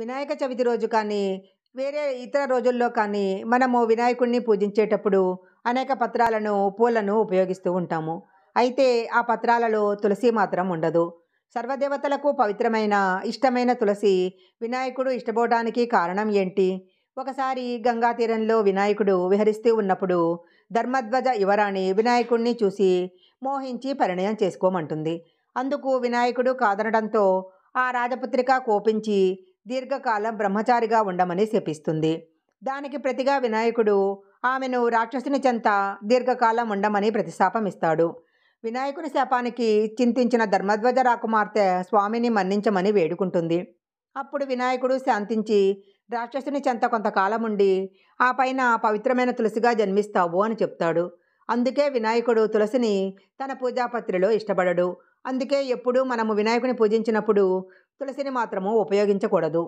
వినాయక చవితి రోజు కానీ వేరే ఇతర రోజుల్లో కానీ మనము వినాయకుడిని పూజించేటప్పుడు అనేక పత్రాలను పూలను ఉపయోగిస్తూ ఉంటాము అయితే ఆ పత్రాలలో తులసి మాత్రం ఉండదు సర్వదేవతలకు పవిత్రమైన ఇష్టమైన తులసి వినాయకుడు ఇష్టపోవడానికి కారణం ఏంటి ఒకసారి గంగా తీరంలో వినాయకుడు విహరిస్తూ ఉన్నప్పుడు ధర్మధ్వజ యువరాణి వినాయకుడిని చూసి మోహించి పరిణయం చేసుకోమంటుంది అందుకు వినాయకుడు కాదనడంతో ఆ రాజపుత్రిక కోపించి దీర్ఘకాలం బ్రహ్మచారిగా ఉండమని శపిస్తుంది దానికి ప్రతిగా వినాయకుడు ఆమెను రాక్షసుని చెంత దీర్ఘకాలం ఉండమని ప్రతిశాపమిస్తాడు వినాయకుని శాపానికి చింతించిన ధర్మధ్వజ రాకుమార్తె స్వామిని మన్నించమని వేడుకుంటుంది అప్పుడు వినాయకుడు శాంతించి రాక్షసుని చెంత కొంతకాలం ఉండి ఆ పైన పవిత్రమైన తులసిగా జన్మిస్తావు అని చెప్తాడు అందుకే వినాయకుడు తులసిని తన పూజాపత్రిలో ఇష్టపడడు అందుకే ఎప్పుడూ మనము వినాయకుని పూజించినప్పుడు తులసిని మాత్రము ఉపయోగించకూడదు